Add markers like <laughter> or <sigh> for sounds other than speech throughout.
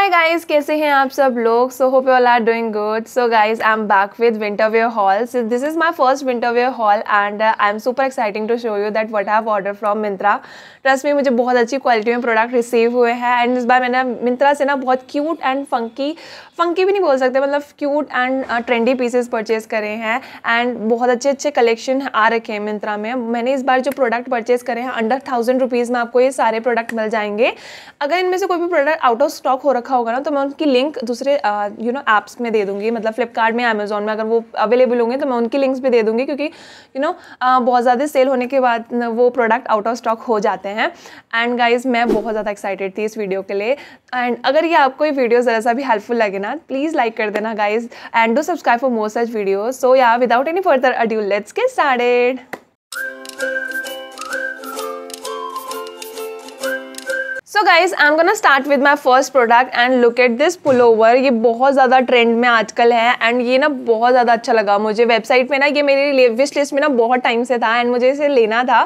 Hi guys कैसे हैं आप सब लोग so hope you all are doing good so guys I am back with winter wear haul so this is my first winter wear haul and I am super exciting to show you that what I have order from Myntra trust में मुझे बहुत अच्छी quality में product receive हुए हैं and इस बार मैंने मिंत्रा से ना बहुत क्यूट एंड फंकी फंकी भी नहीं बोल सकते मतलब cute and trendy pieces purchase करे हैं एंड बहुत अच्छे अच्छे कलेक्शन आ रखे हैं मिंत्रा में मैंने इस बार जो प्रोडक्ट परचेज करे हैं अंडर थाउजेंड रुपीज़ में आपको ये सारे प्रोडक्ट मिल जाएंगे अगर इनमें से कोई भी प्रोडक्ट आउट ऑफ स्टॉक हो रखा रखा होगा ना तो मैं उनकी लिंक दूसरे यू नो ऐप्स में दे दूँगी मतलब फ्लिपकार्ट में अमेजोन में अगर वो अवेलेबल होंगे तो मैं उनकी लिंक्स भी दे दूँगी क्योंकि यू नो बहुत ज़्यादा सेल होने के बाद वो प्रोडक्ट आउट ऑफ स्टॉक हो जाते हैं एंड गाइज मैं बहुत ज़्यादा एक्साइटेड थी इस वीडियो के लिए एंड अगर ये आपको ये वीडियो ज़रा सा भी हेल्पफुल लगे ना प्लीज़ लाइक कर देना guys and do subscribe for more such video so yeah without any further adieu let's get started so guys I am gonna start with my first product and look at this pullover ये बहुत ज़्यादा trend में आजकल है and ये ना बहुत ज़्यादा अच्छा लगा मुझे वेबसाइट में ना ये मेरी विश लिस्ट में ना बहुत टाइम से था एंड मुझे इसे लेना था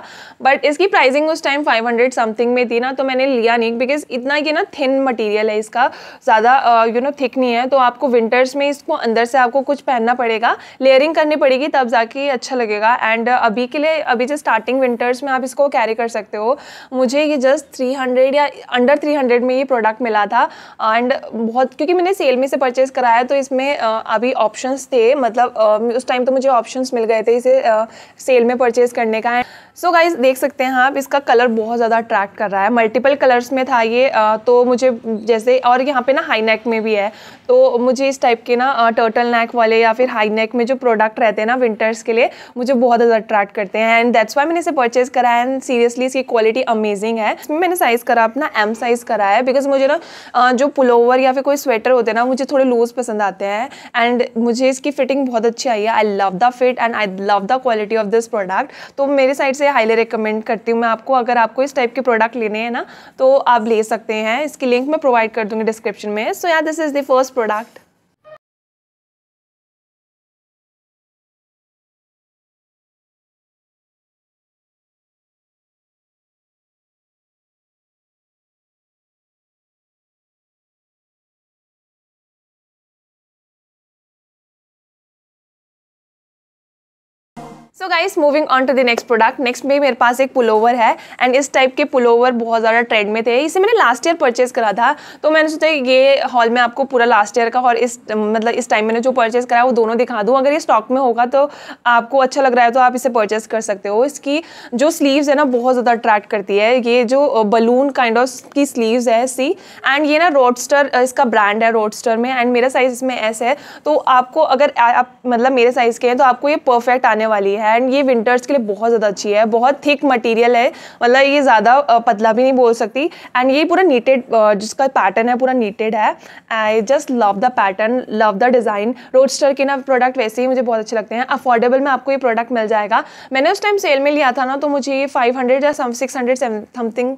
बट इसकी प्राइसिंग उस टाइम 500 समथिंग में थी ना तो मैंने लिया नहीं बिकॉज इतना ये ना थिन मटीरियल है इसका ज़्यादा यू नो थिक नहीं है तो आपको विंटर्स में इसको अंदर से आपको कुछ पहनना पड़ेगा लेयरिंग करनी पड़ेगी तब जाके अच्छा लगेगा एंड अभी के लिए अभी जो स्टार्टिंग विंटर्स में आप इसको कैरी कर सकते हो मुझे ये जस्ट थ्री या अंडर थ्री हंड्रेड में ये प्रोडक्ट मिला था एंड बहुत क्योंकि मैंने सेल में से परचेज कराया तो इसमें अभी ऑप्शंस थे मतलब उस टाइम तो मुझे ऑप्शंस मिल गए थे इसे सेल में परचेज करने का सो गाइज देख सकते हैं आप इसका कलर बहुत ज़्यादा अट्रैक्ट कर रहा है मल्टीपल कलर्स में था ये तो मुझे जैसे और यहाँ पे ना हाई नेक में भी है तो मुझे इस टाइप के ना टर्टल नेक वाले या फिर हाई नेक में जो प्रोडक्ट रहते हैं ना विंटर्स के लिए मुझे बहुत ज़्यादा अट्रैक्ट करते हैं एंड दैट्स वाई मैंने इसे परचेज़ कराया एंड सीरियसली इसकी क्वालिटी अमेजिंग है इसमें मैंने साइज़ करा अपना एम साइज़ कराया है बिकॉज मुझे ना जो पुलोवर या फिर कोई स्वेटर होते हैं ना मुझे थोड़े लूज पसंद आते हैं एंड मुझे इसकी फिटिंग बहुत अच्छी आई है I love the fit and I love the quality of this product तो मेरे साइड से हाईली रिकमेंड करती हूँ मैं आपको अगर आपको इस टाइप के प्रोडक्ट लेने हैं ना तो आप ले सकते हैं इसकी लिंक मैं प्रोवाइड कर दूँगी डिस्क्रिप्शन में so yeah this is the first product so guys moving on to the next product next में मेरे पास एक पुलोवर है एंड इस टाइप के पुलोवर बहुत ज़्यादा ट्रेंड में थे इसे मैंने लास्ट ईयर परचेज करा था तो मैंने सोचा ये हॉल में आपको पूरा लास्ट ईयर का और इस मतलब इस टाइम मैंने जो परचेज करा वो दोनों दिखा दूँ अगर ये स्टॉक में होगा तो आपको अच्छा लग रहा है तो आप इसे परचेज कर सकते हो इसकी जो स्लीव्स है ना बहुत ज़्यादा अट्रैक्ट करती है ये जो बलून काइंड ऑफ की स्लीव्स है सी एंड ये ना रोडस्टर इसका ब्रांड है रोडस्टर में एंड मेरा साइज़ इसमें एस है तो आपको अगर आप मतलब मेरे साइज़ के हैं तो आपको ये परफेक्ट आने वाली है है एंड ये विंटर्स के लिए बहुत ज़्यादा अच्छी है बहुत थिक मटेरियल है मतलब ये ज़्यादा पतला भी नहीं बोल सकती एंड ये पूरा नीटेड जिसका पैटर्न है पूरा नीटेड है I just love the pattern love the design Roadster के ना प्रोडक्ट वैसे ही मुझे बहुत अच्छे लगते हैं अफोर्डेबल में आपको ये प्रोडक्ट मिल जाएगा मैंने उस टाइम सेल में लिया था ना तो मुझे ये फाइव हंड्रेड या six hundred something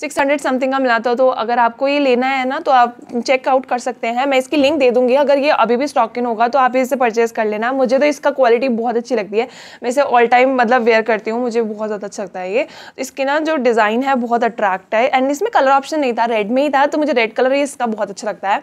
six hundred something का मिला था तो अगर आपको ये लेना है ना तो आप चेकआउट कर सकते हैं मैं इसकी लिंक दे दूंगी अगर ये अभी भी स्टॉक इन होगा तो आप इसे परचेज़ कर लेना मुझे तो इसका क्वालिटी बहुत अच्छी लगती है मैं इसे ऑल टाइम मतलब वेयर करती हूँ मुझे बहुत ज़्यादा अच्छा लगता है ये तो इसके ना जो डिज़ाइन है बहुत अट्रैक्ट है एंड इसमें कलर ऑप्शन नहीं था रेड में ही था तो मुझे रेड कलर ही इसका बहुत अच्छा लगता है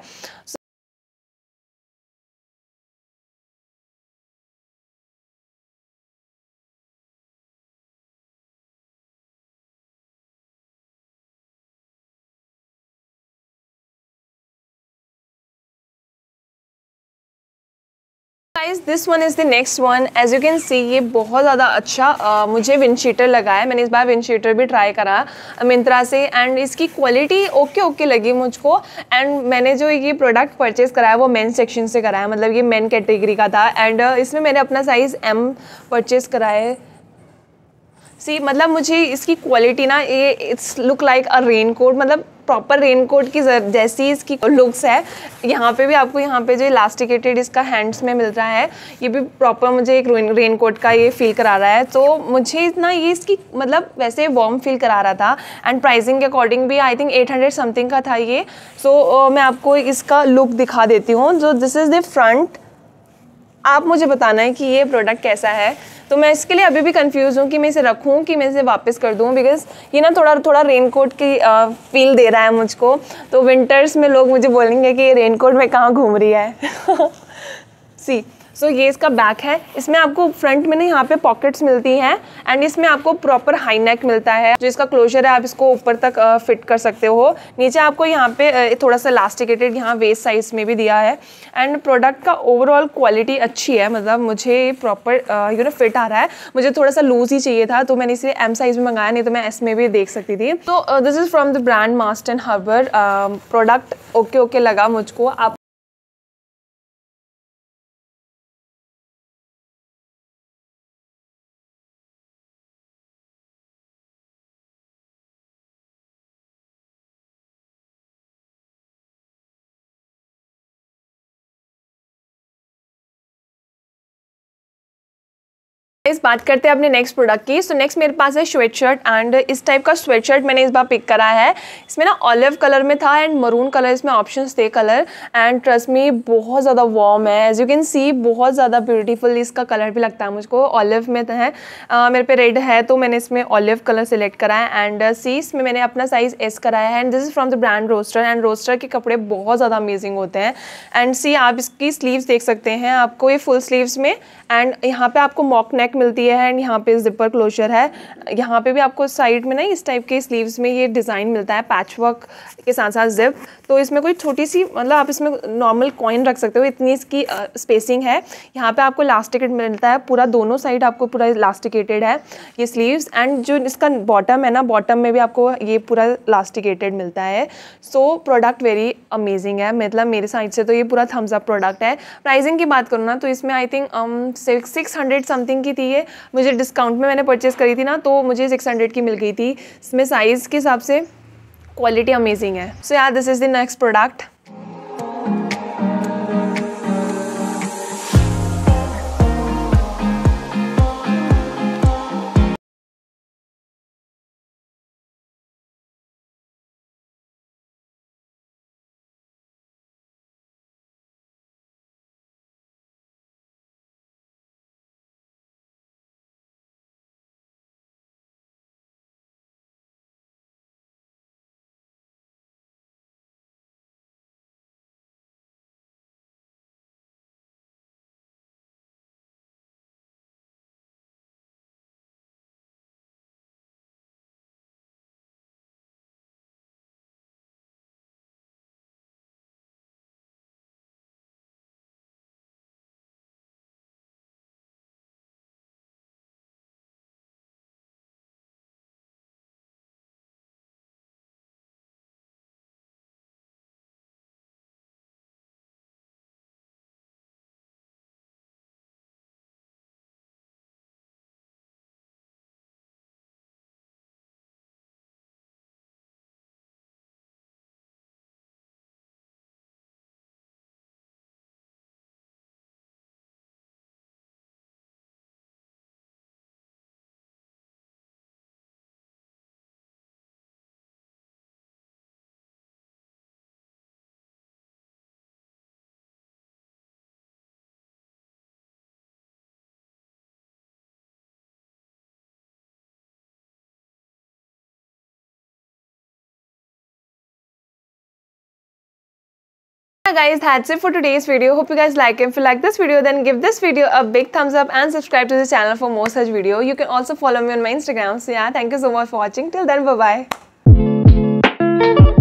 guys this one is the next one as you can see ये बहुत ज़्यादा अच्छा uh, मुझे विंडशीटर लगा है मैंने इस बार विंडशीटर भी ट्राई करा मिंत्रा से एंड इसकी क्वालिटी ओके ओके लगी मुझको एंड मैंने जो ये प्रोडक्ट परचेज़ कराया वो मेन सेक्शन से कराया मतलब ये मेन कैटेगरी का था एंड इसमें मैंने अपना साइज़ एम परचेज़ कराया है सी मतलब मुझे इसकी क्वालिटी ना ये it's look like a rain coat मतलब प्रॉपर रेन कोट की जैसी इसकी लुक्स है यहाँ पे भी आपको यहाँ पे जो इलास्टिकेटेड इसका हैंड्स में मिल रहा है ये भी प्रॉपर मुझे एक रेन कोट का ये फील करा रहा है तो मुझे इतना ये इसकी मतलब वैसे वॉर्म फील करा रहा था एंड प्राइसिंग के अकॉर्डिंग भी आई थिंक 800 समथिंग का था ये सो so, uh, मैं आपको इसका लुक दिखा देती हूँ जो दिस इज़ द फ्रंट आप मुझे बताना है कि ये प्रोडक्ट कैसा है तो मैं इसके लिए अभी भी कंफ्यूज हूँ कि मैं इसे रखूँ कि मैं इसे वापस कर दूँ बिकॉज ये ना थोड़ा थोड़ा रेनकोट की आ, फील दे रहा है मुझको तो विंटर्स में लोग मुझे बोलेंगे कि ये रेनकोट में कहाँ घूम रही है सी <laughs> सो so, ये इसका बैक है इसमें आपको फ्रंट में ना यहाँ पे पॉकेट्स मिलती हैं एंड इसमें आपको प्रॉपर हाई नेक मिलता है जो इसका क्लोजर है आप इसको ऊपर तक फिट कर सकते हो नीचे आपको यहाँ पे थोड़ा सा लास्टिकेटेड यहाँ वेस्ट साइज में भी दिया है एंड प्रोडक्ट का ओवरऑल क्वालिटी अच्छी है मतलब मुझे प्रॉपर यू नो फिट आ रहा है मुझे थोड़ा सा लूज ही चाहिए था तो मैंने इसे एम साइज़ में मंगाया नहीं तो मैं एस में भी देख सकती थी तो this is from the brand Mast and Harbour product okay okay लगा मुझको आप इस बात करते हैं अपने नेक्स्ट प्रोडक्ट की सो so, नेक्स्ट मेरे पास है स्वेट शर्ट एंड इस टाइप का स्वेट शर्ट मैंने इस बार पिक करा है इसमें ना ऑलिव कलर में था एंड मरून कलर इसमें ऑप्शन थे कलर एंड ट्रस्ट मी बहुत ज़्यादा वार्म है एज यू कैन सी बहुत ज़्यादा ब्यूटीफुल इसका कलर भी लगता है मुझको ऑलिव में तो है uh, मेरे पे रेड है तो मैंने इसमें ऑलिव कलर सेलेक्ट करा है एंड सी uh, इसमें मैंने अपना साइज़ एस कराया है and this is from the brand Roadster and Roadster के कपड़े बहुत ज़्यादा अमेजिंग होते हैं एंड सी आप इसकी स्लीव देख सकते हैं आपको ये फुल स्लीव्स में एंड यहाँ पर आपको मॉक नेक नेक मिलती है एंड यहाँ पे जिपर क्लोजर है यहाँ पे भी आपको साइड में ना इस टाइप के स्लीव्स में ये डिज़ाइन मिलता है पैच वर्क के साथ साथ जिप तो इसमें कोई छोटी सी मतलब आप इसमें नॉर्मल कॉइन रख सकते हो इतनी इसकी स्पेसिंग है यहाँ पे आपको लास्टिकेट मिलता है पूरा दोनों साइड आपको पूरा लास्टिकेटेड है ये स्लीव्स एंड जो इसका बॉटम है ना बॉटम में भी आपको ये पूरा लास्टिकेटेड मिलता है सो प्रोडक्ट वेरी अमेजिंग है मतलब मेरे साइड से तो ये पूरा थम्सअप प्रोडक्ट है प्राइजिंग की बात करूँ ना तो इसमें I think six hundred something की थी ये मुझे डिस्काउंट में मैंने परचेज़ करी थी ना तो मुझे सिक्स हंड्रेड की मिल गई थी इसमें साइज़ के हिसाब से क्वालिटी अमेजिंग है सो यार this is the next product Hi guys, that's it for today's video. Hope you guys like it. If you like this video, then give this video a big thumbs up and subscribe to the channel for more such video. You can also follow me on my Instagram. So yeah, thank you so much for watching. Till then, bye-bye.